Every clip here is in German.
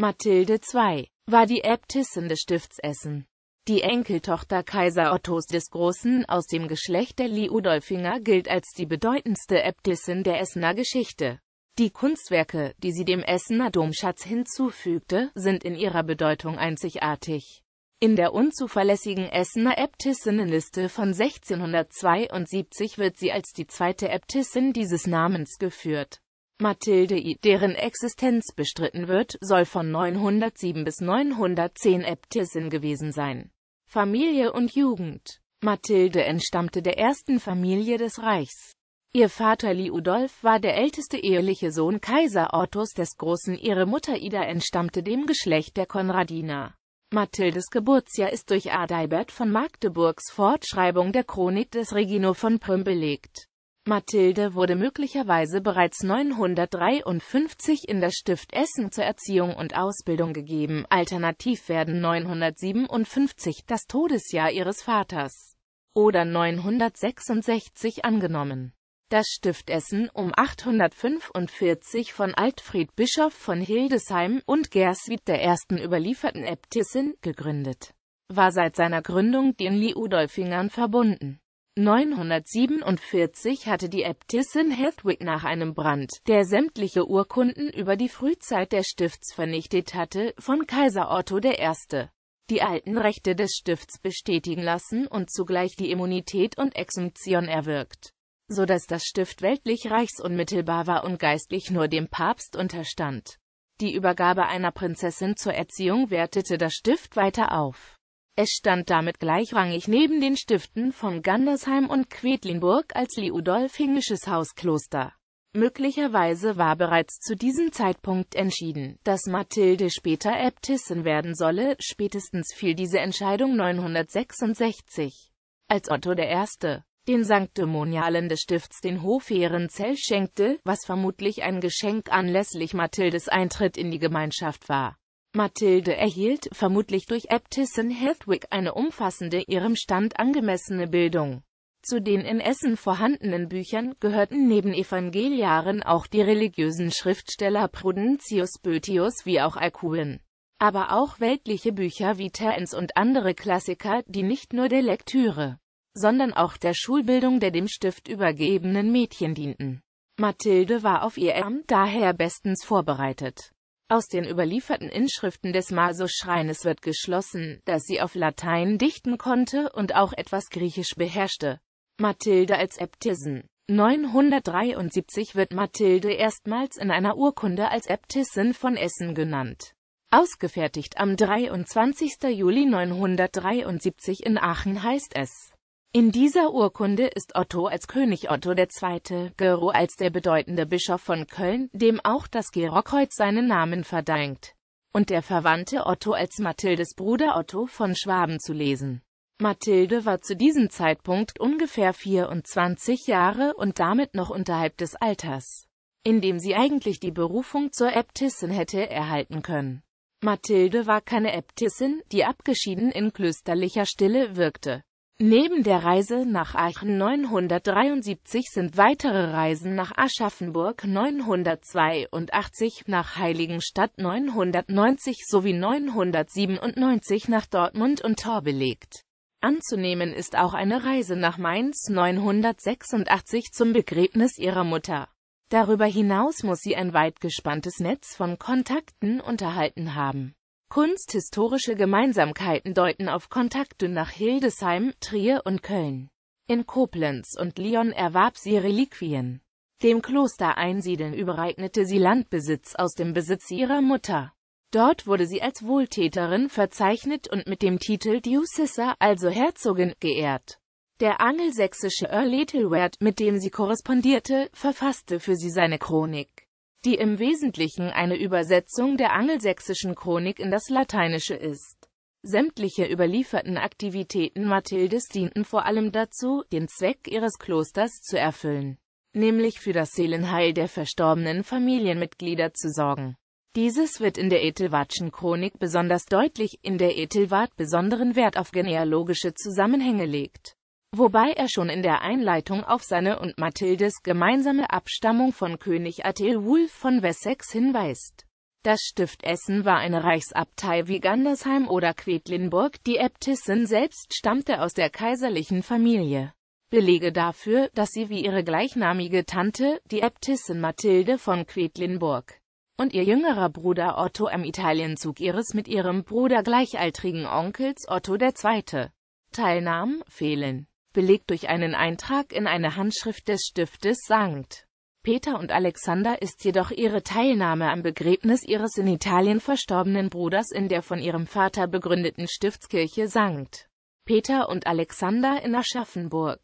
Mathilde II. war die Äbtissin des Stifts Essen. Die Enkeltochter Kaiser Ottos des Großen aus dem Geschlecht der Liudolfinger gilt als die bedeutendste Äbtissin der Essener Geschichte. Die Kunstwerke, die sie dem Essener Domschatz hinzufügte, sind in ihrer Bedeutung einzigartig. In der unzuverlässigen Essener Äbtissinnenliste von 1672 wird sie als die zweite Äbtissin dieses Namens geführt. Mathilde I, deren Existenz bestritten wird, soll von 907 bis 910 Äbtissin gewesen sein. Familie und Jugend Mathilde entstammte der ersten Familie des Reichs. Ihr Vater Liudolf war der älteste eheliche Sohn Kaiser Ottos des Großen, ihre Mutter Ida entstammte dem Geschlecht der Konradiner. Mathildes Geburtsjahr ist durch Adalbert von Magdeburgs Fortschreibung der Chronik des Regino von Prüm belegt. Mathilde wurde möglicherweise bereits 953 in das Stift Essen zur Erziehung und Ausbildung gegeben, alternativ werden 957 das Todesjahr ihres Vaters oder 966 angenommen. Das Stift Essen um 845 von Altfried Bischof von Hildesheim und Gerswid der ersten überlieferten Äbtissin gegründet, war seit seiner Gründung den Liudolfingern verbunden. 947 hatte die Äbtissin Hethwick nach einem Brand, der sämtliche Urkunden über die Frühzeit des Stifts vernichtet hatte, von Kaiser Otto I. die alten Rechte des Stifts bestätigen lassen und zugleich die Immunität und Exumption erwirkt, so dass das Stift weltlich reichsunmittelbar war und geistlich nur dem Papst unterstand. Die Übergabe einer Prinzessin zur Erziehung wertete das Stift weiter auf. Es stand damit gleichrangig neben den Stiften von Gandersheim und Quedlinburg als liudolfingisches Hauskloster. Möglicherweise war bereits zu diesem Zeitpunkt entschieden, dass Mathilde später Äbtissin werden solle, spätestens fiel diese Entscheidung 966. Als Otto I. den Sanktimonialen des Stifts den Hof Zell schenkte, was vermutlich ein Geschenk anlässlich Mathildes Eintritt in die Gemeinschaft war Mathilde erhielt, vermutlich durch Äbtissin Hethwick, eine umfassende, ihrem Stand angemessene Bildung. Zu den in Essen vorhandenen Büchern gehörten neben Evangeliaren auch die religiösen Schriftsteller Prudentius Bötius wie auch Alcuin. Aber auch weltliche Bücher wie Terence und andere Klassiker, die nicht nur der Lektüre, sondern auch der Schulbildung der dem Stift übergebenen Mädchen dienten. Mathilde war auf ihr Amt daher bestens vorbereitet. Aus den überlieferten Inschriften des Maso-Schreines wird geschlossen, dass sie auf Latein dichten konnte und auch etwas Griechisch beherrschte. Mathilde als Äbtissin 973 wird Mathilde erstmals in einer Urkunde als Äbtissin von Essen genannt. Ausgefertigt am 23. Juli 973 in Aachen heißt es in dieser Urkunde ist Otto als König Otto II. Gero als der bedeutende Bischof von Köln, dem auch das Gerokreuz seinen Namen verdankt, und der Verwandte Otto als Mathildes Bruder Otto von Schwaben zu lesen. Mathilde war zu diesem Zeitpunkt ungefähr 24 Jahre und damit noch unterhalb des Alters, in dem sie eigentlich die Berufung zur Äbtissin hätte erhalten können. Mathilde war keine Äbtissin, die abgeschieden in klösterlicher Stille wirkte. Neben der Reise nach Aachen 973 sind weitere Reisen nach Aschaffenburg 982, nach Heiligenstadt 990 sowie 997 nach Dortmund und Tor belegt. Anzunehmen ist auch eine Reise nach Mainz 986 zum Begräbnis ihrer Mutter. Darüber hinaus muss sie ein weit gespanntes Netz von Kontakten unterhalten haben. Kunsthistorische Gemeinsamkeiten deuten auf Kontakte nach Hildesheim, Trier und Köln. In Koblenz und Lyon erwarb sie Reliquien. Dem Kloster Einsiedeln übereignete sie Landbesitz aus dem Besitz ihrer Mutter. Dort wurde sie als Wohltäterin verzeichnet und mit dem Titel Diocesa, also Herzogin, geehrt. Der angelsächsische Earl Ethelwert, mit dem sie korrespondierte, verfasste für sie seine Chronik die im Wesentlichen eine Übersetzung der angelsächsischen Chronik in das Lateinische ist. Sämtliche überlieferten Aktivitäten Mathildes dienten vor allem dazu, den Zweck ihres Klosters zu erfüllen, nämlich für das Seelenheil der verstorbenen Familienmitglieder zu sorgen. Dieses wird in der Ethelwardschen Chronik besonders deutlich, in der Ethelward besonderen Wert auf genealogische Zusammenhänge legt wobei er schon in der Einleitung auf seine und Mathildes gemeinsame Abstammung von König Athelwulf von Wessex hinweist. Das Stift Essen war eine Reichsabtei wie Gandersheim oder Quedlinburg, die Äbtissin selbst stammte aus der kaiserlichen Familie. Belege dafür, dass sie wie ihre gleichnamige Tante, die Äbtissin Mathilde von Quedlinburg, und ihr jüngerer Bruder Otto am Italienzug ihres mit ihrem Bruder gleichaltrigen Onkels Otto II. teilnahmen, fehlen belegt durch einen Eintrag in eine Handschrift des Stiftes St. Peter und Alexander ist jedoch ihre Teilnahme am Begräbnis ihres in Italien verstorbenen Bruders in der von ihrem Vater begründeten Stiftskirche St. Peter und Alexander in Aschaffenburg.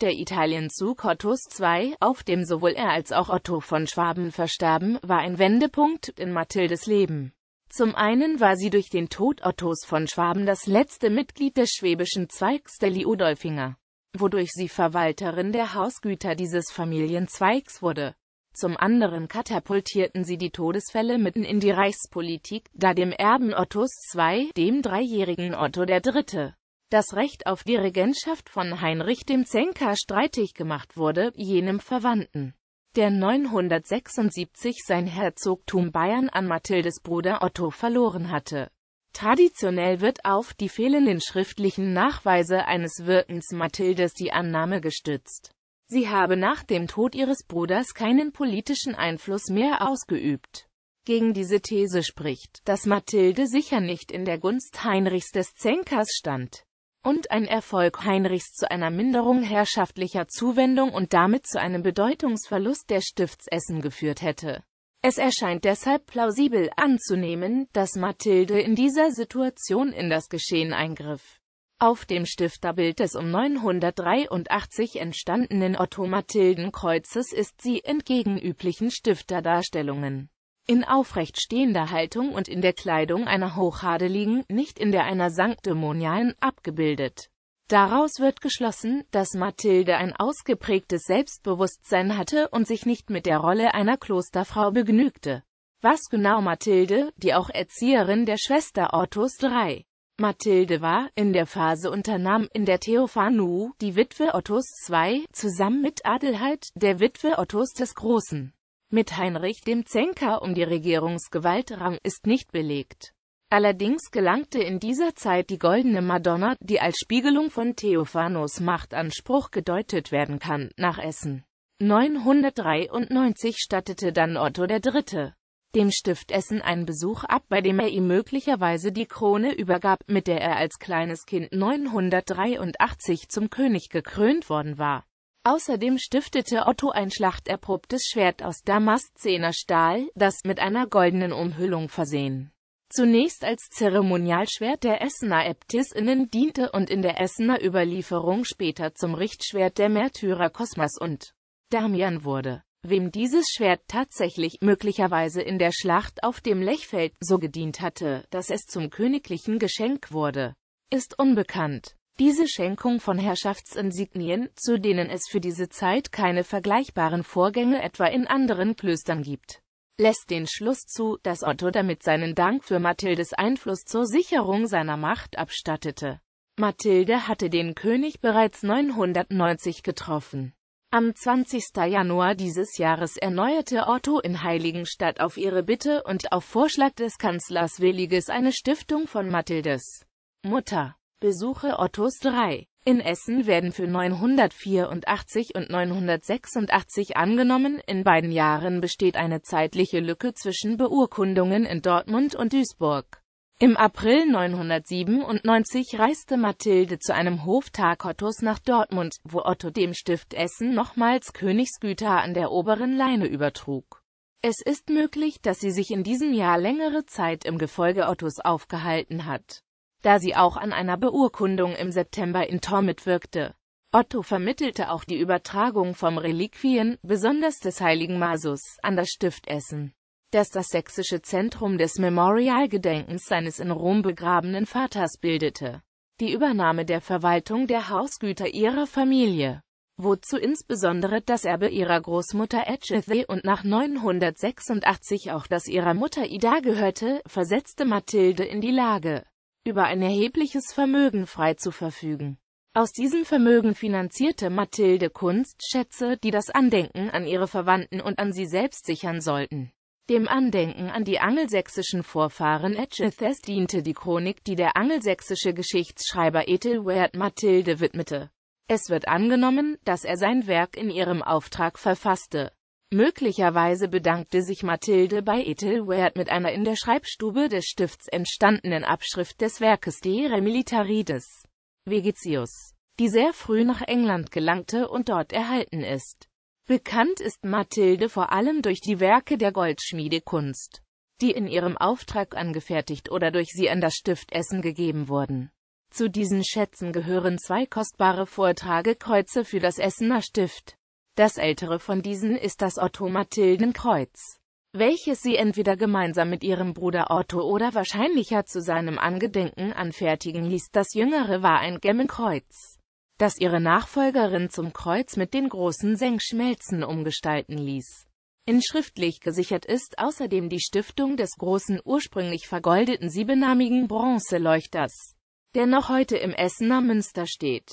Der Italienzug Ottos II, auf dem sowohl er als auch Otto von Schwaben verstarben, war ein Wendepunkt in Mathildes Leben. Zum einen war sie durch den Tod Ottos von Schwaben das letzte Mitglied des schwäbischen Zweigs der Liudolfinger wodurch sie Verwalterin der Hausgüter dieses Familienzweigs wurde. Zum anderen katapultierten sie die Todesfälle mitten in die Reichspolitik, da dem Erben Ottos II, dem dreijährigen Otto III., das Recht auf die Regentschaft von Heinrich dem Zenker streitig gemacht wurde, jenem Verwandten, der 976 sein Herzogtum Bayern an Mathildes Bruder Otto verloren hatte Traditionell wird auf die fehlenden schriftlichen Nachweise eines Wirkens Mathildes die Annahme gestützt. Sie habe nach dem Tod ihres Bruders keinen politischen Einfluss mehr ausgeübt. Gegen diese These spricht, dass Mathilde sicher nicht in der Gunst Heinrichs des Zenkers stand und ein Erfolg Heinrichs zu einer Minderung herrschaftlicher Zuwendung und damit zu einem Bedeutungsverlust der Stiftsessen geführt hätte es erscheint deshalb plausibel anzunehmen, dass Mathilde in dieser Situation in das Geschehen eingriff. Auf dem Stifterbild des um 983 entstandenen Otto-Mathilden-Kreuzes ist sie entgegen üblichen Stifterdarstellungen in aufrecht stehender Haltung und in der Kleidung einer Hochadeligen, nicht in der einer sanktdämonialen, abgebildet Daraus wird geschlossen, dass Mathilde ein ausgeprägtes Selbstbewusstsein hatte und sich nicht mit der Rolle einer Klosterfrau begnügte. Was genau Mathilde, die auch Erzieherin der Schwester Ottos III. Mathilde war, in der Phase unternahm, in der Theophanu, die Witwe Ottos II, zusammen mit Adelheid, der Witwe Ottos des Großen, mit Heinrich dem Zenker um die Regierungsgewalt rang, ist nicht belegt. Allerdings gelangte in dieser Zeit die goldene Madonna, die als Spiegelung von Theophanos Machtanspruch gedeutet werden kann, nach Essen. 993 stattete dann Otto III. dem Stift Essen einen Besuch ab, bei dem er ihm möglicherweise die Krone übergab, mit der er als kleines Kind 983 zum König gekrönt worden war. Außerdem stiftete Otto ein schlachterprobtes Schwert aus Damaszener Stahl, das mit einer goldenen Umhüllung versehen zunächst als Zeremonialschwert der Essener Äbtissinnen diente und in der Essener Überlieferung später zum Richtschwert der Märtyrer Kosmas und Damian wurde. Wem dieses Schwert tatsächlich möglicherweise in der Schlacht auf dem Lechfeld so gedient hatte, dass es zum königlichen Geschenk wurde, ist unbekannt. Diese Schenkung von Herrschaftsinsignien, zu denen es für diese Zeit keine vergleichbaren Vorgänge etwa in anderen Klöstern gibt, lässt den Schluss zu, dass Otto damit seinen Dank für Mathildes Einfluss zur Sicherung seiner Macht abstattete. Mathilde hatte den König bereits 990 getroffen. Am 20. Januar dieses Jahres erneuerte Otto in Heiligenstadt auf ihre Bitte und auf Vorschlag des Kanzlers Williges eine Stiftung von Mathildes Mutter. Besuche Ottos 3. In Essen werden für 984 und 986 angenommen, in beiden Jahren besteht eine zeitliche Lücke zwischen Beurkundungen in Dortmund und Duisburg. Im April 997 reiste Mathilde zu einem Hoftag Ottos nach Dortmund, wo Otto dem Stift Essen nochmals Königsgüter an der oberen Leine übertrug. Es ist möglich, dass sie sich in diesem Jahr längere Zeit im Gefolge Ottos aufgehalten hat da sie auch an einer Beurkundung im September in Tor mitwirkte. Otto vermittelte auch die Übertragung vom Reliquien, besonders des heiligen Masus, an das Stift Essen, das das sächsische Zentrum des Memorialgedenkens seines in Rom begrabenen Vaters bildete. Die Übernahme der Verwaltung der Hausgüter ihrer Familie, wozu insbesondere das Erbe ihrer Großmutter Edgethe und nach 986 auch das ihrer Mutter Ida gehörte, versetzte Mathilde in die Lage, über ein erhebliches Vermögen frei zu verfügen. Aus diesem Vermögen finanzierte Mathilde Kunstschätze, die das Andenken an ihre Verwandten und an sie selbst sichern sollten. Dem Andenken an die angelsächsischen Vorfahren Etchethes diente die Chronik, die der angelsächsische Geschichtsschreiber Ethelwerd Mathilde widmete. Es wird angenommen, dass er sein Werk in ihrem Auftrag verfasste. Möglicherweise bedankte sich Mathilde bei Ethelwerd mit einer in der Schreibstube des Stifts entstandenen Abschrift des Werkes De Remilitarides Militarides Vegetius, die sehr früh nach England gelangte und dort erhalten ist. Bekannt ist Mathilde vor allem durch die Werke der Goldschmiedekunst, die in ihrem Auftrag angefertigt oder durch sie an das Stift Essen gegeben wurden. Zu diesen Schätzen gehören zwei kostbare Vortragekreuze für das Essener Stift. Das ältere von diesen ist das Otto-Mathilden-Kreuz, welches sie entweder gemeinsam mit ihrem Bruder Otto oder wahrscheinlicher zu seinem Angedenken anfertigen ließ. Das jüngere war ein Gemmenkreuz, das ihre Nachfolgerin zum Kreuz mit den großen Senkschmelzen umgestalten ließ. Inschriftlich gesichert ist außerdem die Stiftung des großen ursprünglich vergoldeten siebenarmigen Bronzeleuchters, der noch heute im Essener Münster steht.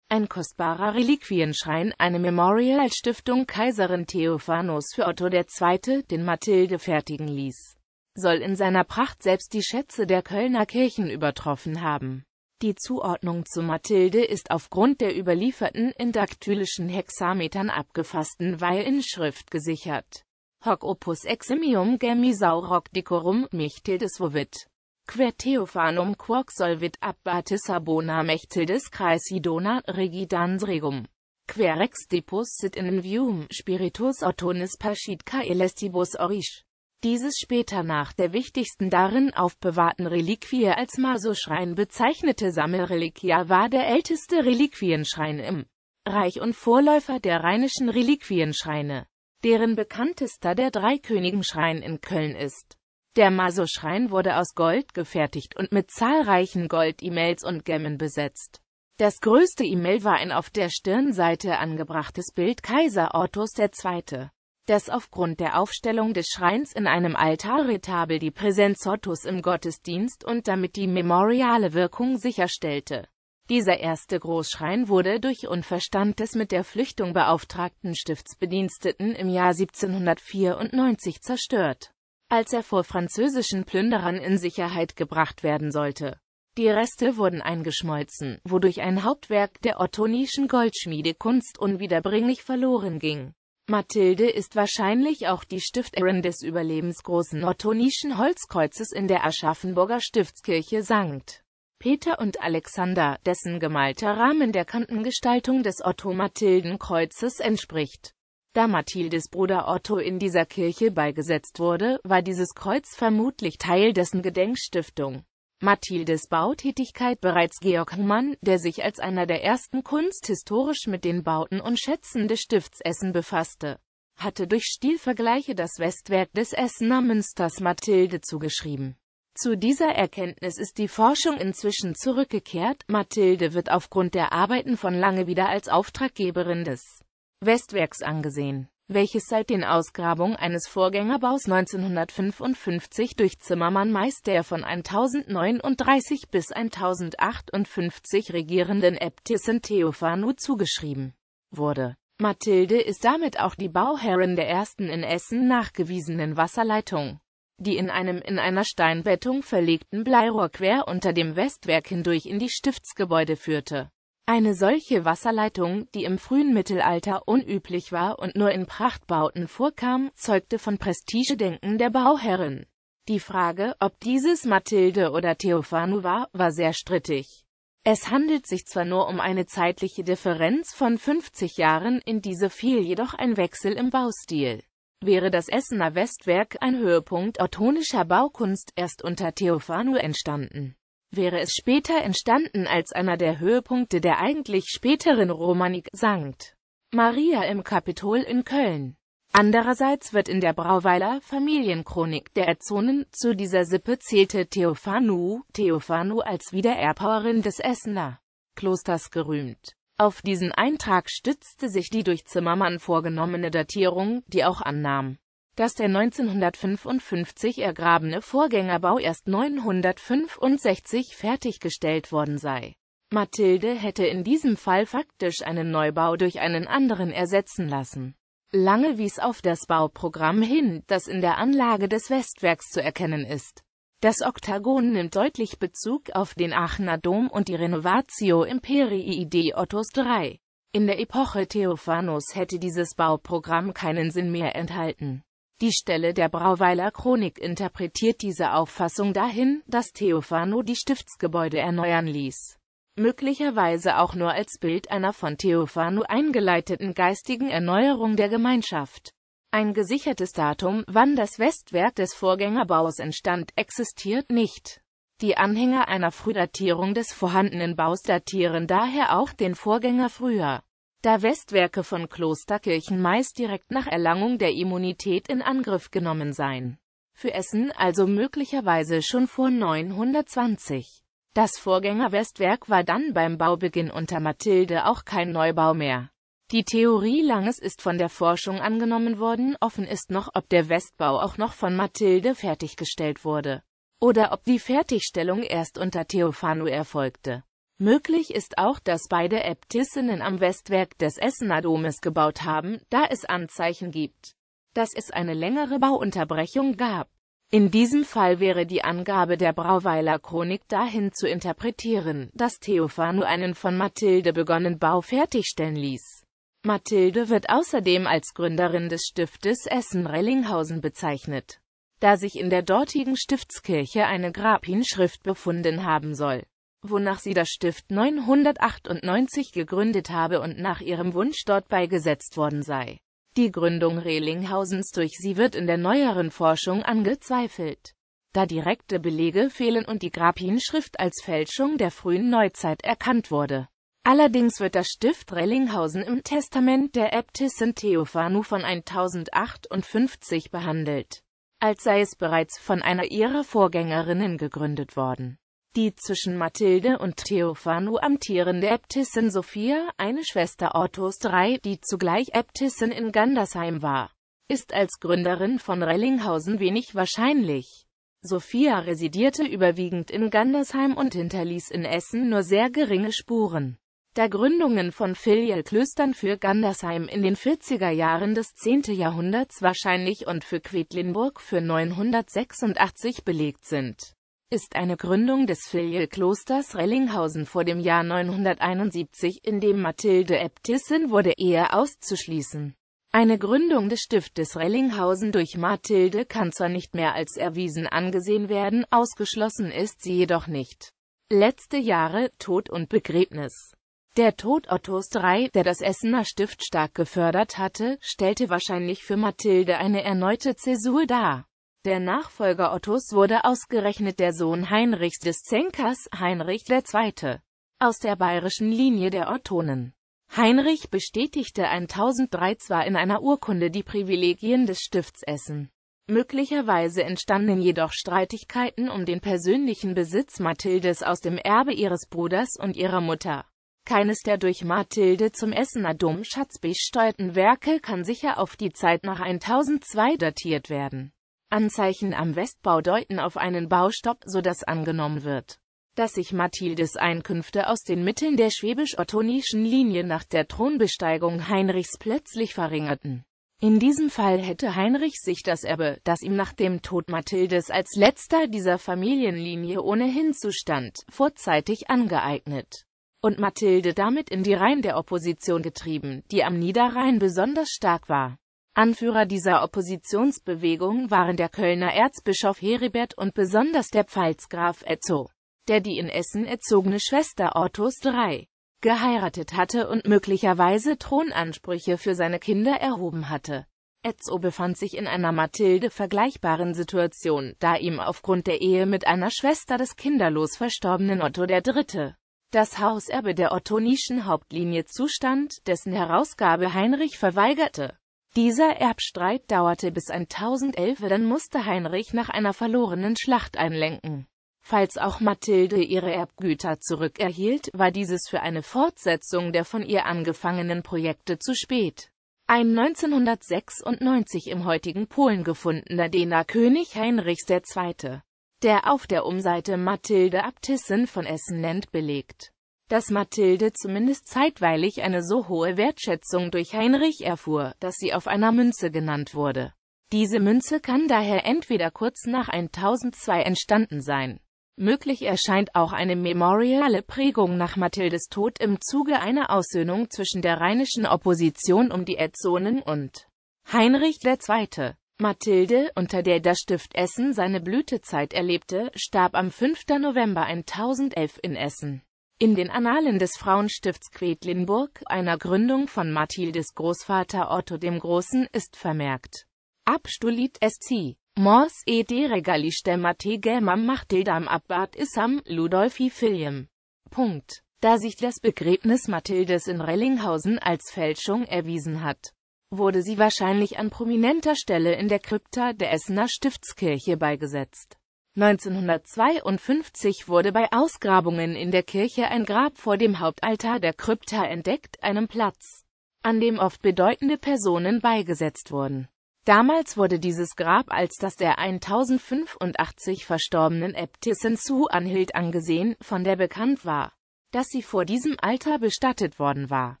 Ein kostbarer Reliquienschrein, eine Memorial Stiftung Kaiserin Theophanus für Otto II., den Mathilde fertigen ließ, soll in seiner Pracht selbst die Schätze der Kölner Kirchen übertroffen haben. Die Zuordnung zu Mathilde ist aufgrund der überlieferten in daktylischen Hexametern abgefassten Weilinschrift gesichert. Hoc opus eximium gemisaurok decorum michtildes vovit. Quer Theophanum quoc solvit ab Batisabona mechtildes Sidona regidans regum. Quer rex depus sit in vium spiritus otonis paschitka elestibus orisch. Dieses später nach der wichtigsten darin aufbewahrten Reliquie als Maso-Schrein bezeichnete Sammelreliquia war der älteste Reliquienschrein im Reich und Vorläufer der rheinischen Reliquienschreine, deren bekanntester der Dreikönigenschrein in Köln ist der Maso-Schrein wurde aus Gold gefertigt und mit zahlreichen Gold-E-Mails und Gemmen besetzt. Das größte E-Mail war ein auf der Stirnseite angebrachtes Bild Kaiser Ottos II., das aufgrund der Aufstellung des Schreins in einem Altarretabel die Präsenz Ottos im Gottesdienst und damit die memoriale Wirkung sicherstellte. Dieser erste Großschrein wurde durch Unverstand des mit der Flüchtung beauftragten Stiftsbediensteten im Jahr 1794 zerstört als er vor französischen Plünderern in Sicherheit gebracht werden sollte. Die Reste wurden eingeschmolzen, wodurch ein Hauptwerk der ottonischen Goldschmiedekunst unwiederbringlich verloren ging. Mathilde ist wahrscheinlich auch die Stifterin des überlebensgroßen ottonischen Holzkreuzes in der Aschaffenburger Stiftskirche St. Peter und Alexander, dessen gemalter Rahmen der Kantengestaltung des Otto-Mathilden-Kreuzes entspricht. Da Mathildes Bruder Otto in dieser Kirche beigesetzt wurde, war dieses Kreuz vermutlich Teil dessen Gedenkstiftung. Mathildes Bautätigkeit bereits Georg Humann, der sich als einer der ersten kunsthistorisch mit den Bauten und Schätzen des Stifts Essen befasste, hatte durch Stilvergleiche das Westwerk des Essener Münsters Mathilde zugeschrieben. Zu dieser Erkenntnis ist die Forschung inzwischen zurückgekehrt, Mathilde wird aufgrund der Arbeiten von Lange wieder als Auftraggeberin des Westwerks angesehen, welches seit den Ausgrabungen eines Vorgängerbaus 1955 durch Zimmermann Meister von 1039 bis 1058 regierenden Äbtissin Theophanu zugeschrieben wurde. Mathilde ist damit auch die Bauherrin der ersten in Essen nachgewiesenen Wasserleitung die in einem in einer Steinbettung verlegten Bleirohr quer unter dem Westwerk hindurch in die Stiftsgebäude führte. Eine solche Wasserleitung, die im frühen Mittelalter unüblich war und nur in Prachtbauten vorkam, zeugte von Prestigedenken der Bauherren. Die Frage, ob dieses Mathilde oder Theophanu war, war sehr strittig. Es handelt sich zwar nur um eine zeitliche Differenz von 50 Jahren, in diese fiel jedoch ein Wechsel im Baustil. Wäre das Essener Westwerk ein Höhepunkt ottonischer Baukunst erst unter Theophanu entstanden, wäre es später entstanden als einer der Höhepunkte der eigentlich späteren Romanik St. Maria im Kapitol in Köln. Andererseits wird in der Brauweiler Familienchronik der Erzonen zu dieser Sippe zählte Theophanu, Theophanu als Wiedererbauerin des Essener Klosters gerühmt. Auf diesen Eintrag stützte sich die durch Zimmermann vorgenommene Datierung, die auch annahm, dass der 1955 ergrabene Vorgängerbau erst 965 fertiggestellt worden sei. Mathilde hätte in diesem Fall faktisch einen Neubau durch einen anderen ersetzen lassen. Lange wies auf das Bauprogramm hin, das in der Anlage des Westwerks zu erkennen ist. Das Oktagon nimmt deutlich Bezug auf den Aachener Dom und die Renovatio Imperii Idee Ottos III. In der Epoche Theophanus hätte dieses Bauprogramm keinen Sinn mehr enthalten. Die Stelle der Brauweiler Chronik interpretiert diese Auffassung dahin, dass Theophano die Stiftsgebäude erneuern ließ. Möglicherweise auch nur als Bild einer von Theophano eingeleiteten geistigen Erneuerung der Gemeinschaft. Ein gesichertes Datum, wann das Westwerk des Vorgängerbaus entstand, existiert nicht. Die Anhänger einer Frühdatierung des vorhandenen Baus datieren daher auch den Vorgänger früher da Westwerke von Klosterkirchen meist direkt nach Erlangung der Immunität in Angriff genommen seien. Für Essen also möglicherweise schon vor 920. Das Vorgängerwestwerk war dann beim Baubeginn unter Mathilde auch kein Neubau mehr. Die Theorie Langes ist von der Forschung angenommen worden, offen ist noch, ob der Westbau auch noch von Mathilde fertiggestellt wurde. Oder ob die Fertigstellung erst unter Theophanu erfolgte. Möglich ist auch, dass beide Äbtissinnen am Westwerk des Essener Domes gebaut haben, da es Anzeichen gibt, dass es eine längere Bauunterbrechung gab. In diesem Fall wäre die Angabe der Brauweiler Chronik dahin zu interpretieren, dass Theophano einen von Mathilde begonnenen Bau fertigstellen ließ. Mathilde wird außerdem als Gründerin des Stiftes Essen-Rellinghausen bezeichnet, da sich in der dortigen Stiftskirche eine Grabinschrift befunden haben soll wonach sie das Stift 998 gegründet habe und nach ihrem Wunsch dort beigesetzt worden sei. Die Gründung Rehlinghausens durch sie wird in der neueren Forschung angezweifelt, da direkte Belege fehlen und die Grapinschrift als Fälschung der frühen Neuzeit erkannt wurde. Allerdings wird das Stift Rellinghausen im Testament der Äbtissin Theophanu von 1058 behandelt, als sei es bereits von einer ihrer Vorgängerinnen gegründet worden die zwischen Mathilde und Theophanu amtierende Äbtissin Sophia, eine Schwester Ottos III, die zugleich Äbtissin in Gandersheim war, ist als Gründerin von Rellinghausen wenig wahrscheinlich. Sophia residierte überwiegend in Gandersheim und hinterließ in Essen nur sehr geringe Spuren. Da Gründungen von Filialklöstern für Gandersheim in den 40er Jahren des 10. Jahrhunderts wahrscheinlich und für Quedlinburg für 986 belegt sind ist eine Gründung des Filialklosters Rellinghausen vor dem Jahr 971, in dem Mathilde Äbtissin wurde eher auszuschließen. Eine Gründung des Stiftes Rellinghausen durch Mathilde kann zwar nicht mehr als erwiesen angesehen werden, ausgeschlossen ist sie jedoch nicht. Letzte Jahre, Tod und Begräbnis Der Tod Ottos III, der das Essener Stift stark gefördert hatte, stellte wahrscheinlich für Mathilde eine erneute Zäsur dar. Der Nachfolger Ottos wurde ausgerechnet der Sohn Heinrichs des Zenkers, Heinrich II., aus der bayerischen Linie der Ottonen. Heinrich bestätigte 1003 zwar in einer Urkunde die Privilegien des Stifts Essen. Möglicherweise entstanden jedoch Streitigkeiten um den persönlichen Besitz Mathildes aus dem Erbe ihres Bruders und ihrer Mutter. Keines der durch Mathilde zum Essener Domschatz besteuerten Werke kann sicher auf die Zeit nach 1002 datiert werden. Anzeichen am Westbau deuten auf einen Baustopp, so dass angenommen wird, dass sich Mathildes Einkünfte aus den Mitteln der schwäbisch-ottonischen Linie nach der Thronbesteigung Heinrichs plötzlich verringerten. In diesem Fall hätte Heinrich sich das Erbe, das ihm nach dem Tod Mathildes als letzter dieser Familienlinie ohnehin zustand, vorzeitig angeeignet und Mathilde damit in die Reihen der Opposition getrieben, die am Niederrhein besonders stark war. Anführer dieser Oppositionsbewegung waren der Kölner Erzbischof Heribert und besonders der Pfalzgraf Etzo, der die in Essen erzogene Schwester Ottos III. geheiratet hatte und möglicherweise Thronansprüche für seine Kinder erhoben hatte. Etzo befand sich in einer Mathilde vergleichbaren Situation, da ihm aufgrund der Ehe mit einer Schwester des kinderlos verstorbenen Otto III. das Hauserbe der ottonischen Hauptlinie zustand, dessen Herausgabe Heinrich verweigerte. Dieser Erbstreit dauerte bis 1011, dann musste Heinrich nach einer verlorenen Schlacht einlenken. Falls auch Mathilde ihre Erbgüter zurückerhielt, war dieses für eine Fortsetzung der von ihr angefangenen Projekte zu spät. Ein 1996 im heutigen Polen gefundener Däner König Heinrichs II., der auf der Umseite Mathilde Abtissin von Essen nennt, belegt dass Mathilde zumindest zeitweilig eine so hohe Wertschätzung durch Heinrich erfuhr, dass sie auf einer Münze genannt wurde. Diese Münze kann daher entweder kurz nach 1002 entstanden sein. Möglich erscheint auch eine memoriale Prägung nach Mathildes Tod im Zuge einer Aussöhnung zwischen der rheinischen Opposition um die Edsonen und Heinrich II. Mathilde, unter der das Stift Essen seine Blütezeit erlebte, starb am 5. November 1011 in Essen. In den Annalen des Frauenstifts Quedlinburg, einer Gründung von Mathildes Großvater Otto dem Großen, ist vermerkt. Abstulit SC. Mors e de regaliste Mathegämam Machtildam Abbat Isam Ludolfi Filium. Punkt. Da sich das Begräbnis Mathildes in Rellinghausen als Fälschung erwiesen hat, wurde sie wahrscheinlich an prominenter Stelle in der Krypta der Essener Stiftskirche beigesetzt. 1952 wurde bei Ausgrabungen in der Kirche ein Grab vor dem Hauptaltar der Krypta entdeckt, einem Platz, an dem oft bedeutende Personen beigesetzt wurden. Damals wurde dieses Grab als das der 1085 verstorbenen Äbtissin Su Anhild angesehen, von der bekannt war, dass sie vor diesem Alter bestattet worden war.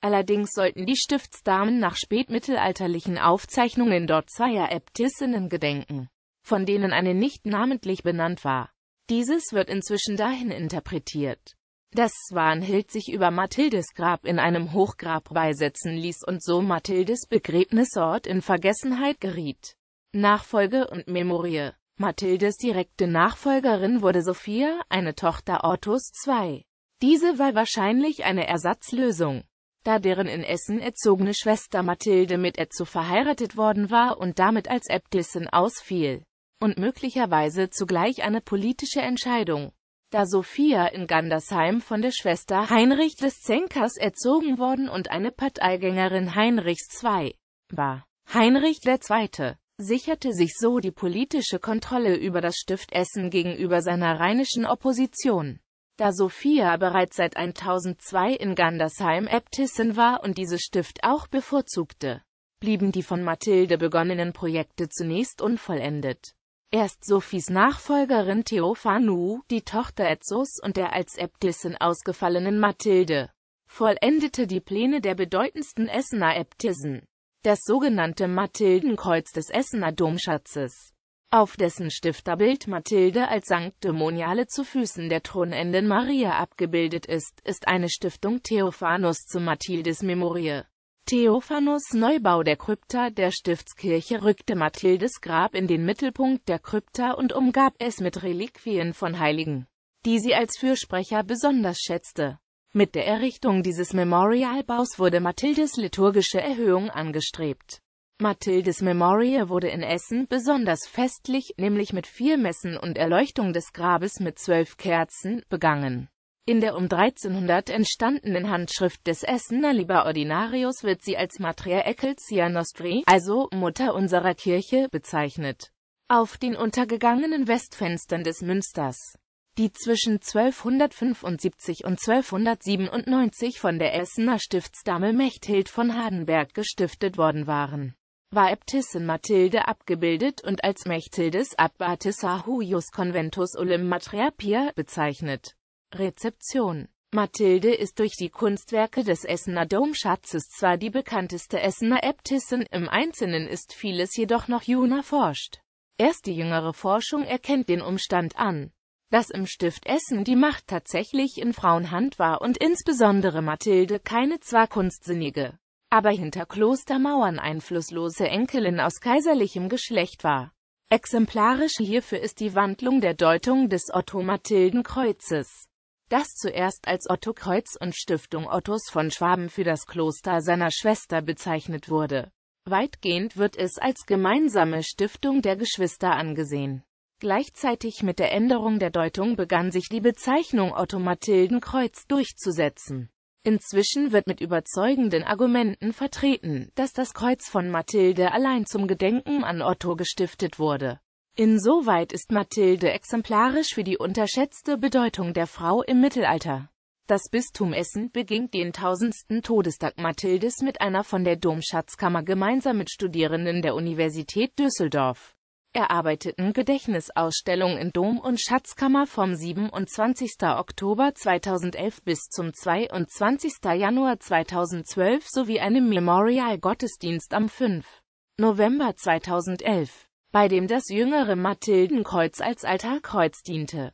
Allerdings sollten die Stiftsdamen nach spätmittelalterlichen Aufzeichnungen dort zweier Äbtissinnen gedenken von denen eine nicht namentlich benannt war. Dieses wird inzwischen dahin interpretiert, dass Swanhild sich über Mathildes Grab in einem Hochgrab beisetzen ließ und so Mathildes Begräbnisort in Vergessenheit geriet. Nachfolge und Memorie Mathildes direkte Nachfolgerin wurde Sophia, eine Tochter Ottos II. Diese war wahrscheinlich eine Ersatzlösung, da deren in Essen erzogene Schwester Mathilde mit Etzo verheiratet worden war und damit als Äbtissin ausfiel und möglicherweise zugleich eine politische Entscheidung. Da Sophia in Gandersheim von der Schwester Heinrich des Zenkers erzogen worden und eine Parteigängerin Heinrichs II war, Heinrich II. sicherte sich so die politische Kontrolle über das Stift Essen gegenüber seiner rheinischen Opposition. Da Sophia bereits seit 1002 in Gandersheim Äbtissin war und dieses Stift auch bevorzugte, blieben die von Mathilde begonnenen Projekte zunächst unvollendet. Erst Sophies Nachfolgerin Theophanu, die Tochter Etzos und der als Äbtissin ausgefallenen Mathilde, vollendete die Pläne der bedeutendsten Essener Äbtissen, das sogenannte Mathildenkreuz des Essener Domschatzes, auf dessen Stifterbild Mathilde als Sanktdämoniale zu Füßen der Thronenden Maria abgebildet ist, ist eine Stiftung Theophanus zu Mathildes Memorie. Theophanus Neubau der Krypta der Stiftskirche rückte Mathildes Grab in den Mittelpunkt der Krypta und umgab es mit Reliquien von Heiligen, die sie als Fürsprecher besonders schätzte. Mit der Errichtung dieses Memorialbaus wurde Mathildes liturgische Erhöhung angestrebt. Mathildes Memorial wurde in Essen besonders festlich, nämlich mit vier Messen und Erleuchtung des Grabes mit zwölf Kerzen, begangen in der um 1300 entstandenen Handschrift des Essener Liber Ordinarius wird sie als Matria Ecclesia Nostri, also Mutter unserer Kirche, bezeichnet. Auf den untergegangenen Westfenstern des Münsters, die zwischen 1275 und 1297 von der Essener Stiftsdame Mechthild von Hardenberg gestiftet worden waren, war Äbtissin Mathilde abgebildet und als Mechthildes Abbatissa Huius Conventus Ulim Matria Pia bezeichnet Rezeption Mathilde ist durch die Kunstwerke des Essener Domschatzes zwar die bekannteste Essener Äbtissin, im Einzelnen ist vieles jedoch noch jung erforscht. Erst die jüngere Forschung erkennt den Umstand an, dass im Stift Essen die Macht tatsächlich in Frauenhand war und insbesondere Mathilde keine zwar kunstsinnige, aber hinter Klostermauern einflusslose Enkelin aus kaiserlichem Geschlecht war. Exemplarisch hierfür ist die Wandlung der Deutung des Otto-Mathilden-Kreuzes das zuerst als Otto Kreuz und Stiftung Ottos von Schwaben für das Kloster seiner Schwester bezeichnet wurde. Weitgehend wird es als gemeinsame Stiftung der Geschwister angesehen. Gleichzeitig mit der Änderung der Deutung begann sich die Bezeichnung Otto-Mathilden-Kreuz durchzusetzen. Inzwischen wird mit überzeugenden Argumenten vertreten, dass das Kreuz von Mathilde allein zum Gedenken an Otto gestiftet wurde. Insoweit ist Mathilde exemplarisch für die unterschätzte Bedeutung der Frau im Mittelalter. Das Bistum Essen beging den tausendsten Todestag Mathildes mit einer von der Domschatzkammer gemeinsam mit Studierenden der Universität Düsseldorf erarbeiteten Gedächtnisausstellung in Dom und Schatzkammer vom 27. Oktober 2011 bis zum 22. Januar 2012 sowie einem Memorial-Gottesdienst am 5. November 2011 bei dem das jüngere Mathildenkreuz als Altarkreuz diente